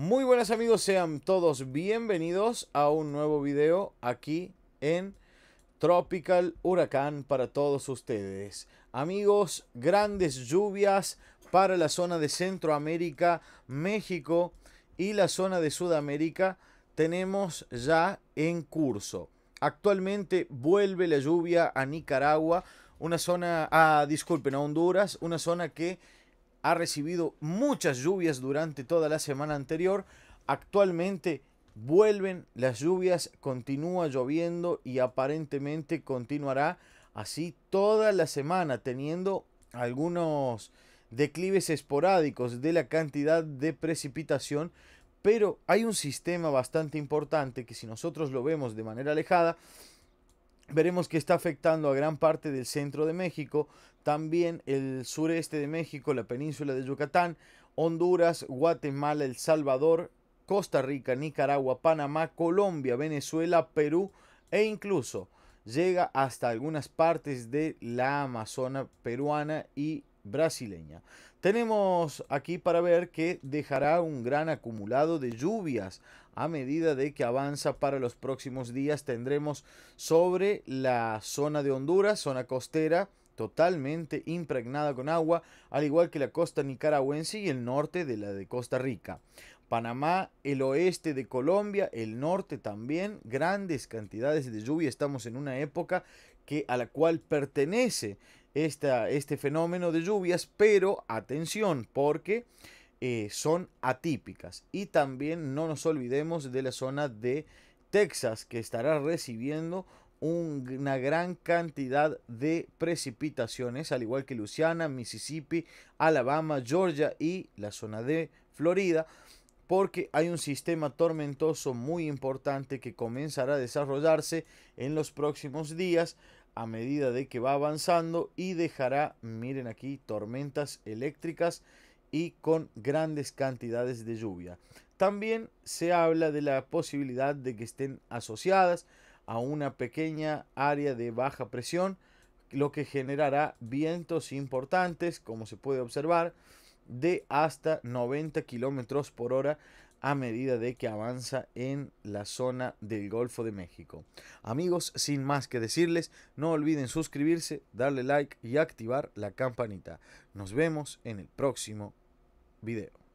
Muy buenas amigos, sean todos bienvenidos a un nuevo video aquí en Tropical Huracán para todos ustedes. Amigos, grandes lluvias para la zona de Centroamérica, México y la zona de Sudamérica tenemos ya en curso. Actualmente vuelve la lluvia a Nicaragua, una zona, ah, disculpen, a Honduras, una zona que ha recibido muchas lluvias durante toda la semana anterior. Actualmente vuelven las lluvias, continúa lloviendo y aparentemente continuará así toda la semana, teniendo algunos declives esporádicos de la cantidad de precipitación. Pero hay un sistema bastante importante que si nosotros lo vemos de manera alejada, veremos que está afectando a gran parte del centro de México, también el sureste de México, la península de Yucatán, Honduras, Guatemala, El Salvador, Costa Rica, Nicaragua, Panamá, Colombia, Venezuela, Perú e incluso llega hasta algunas partes de la Amazona peruana y brasileña. Tenemos aquí para ver que dejará un gran acumulado de lluvias a medida de que avanza para los próximos días. Tendremos sobre la zona de Honduras, zona costera, totalmente impregnada con agua, al igual que la costa nicaragüense y el norte de la de Costa Rica. Panamá, el oeste de Colombia, el norte también, grandes cantidades de lluvia. Estamos en una época que a la cual pertenece este fenómeno de lluvias, pero atención, porque eh, son atípicas. Y también no nos olvidemos de la zona de Texas, que estará recibiendo una gran cantidad de precipitaciones, al igual que Luisiana, Mississippi, Alabama, Georgia y la zona de Florida porque hay un sistema tormentoso muy importante que comenzará a desarrollarse en los próximos días a medida de que va avanzando y dejará, miren aquí, tormentas eléctricas y con grandes cantidades de lluvia. También se habla de la posibilidad de que estén asociadas a una pequeña área de baja presión, lo que generará vientos importantes, como se puede observar, de hasta 90 kilómetros por hora a medida de que avanza en la zona del Golfo de México. Amigos, sin más que decirles, no olviden suscribirse, darle like y activar la campanita. Nos vemos en el próximo video.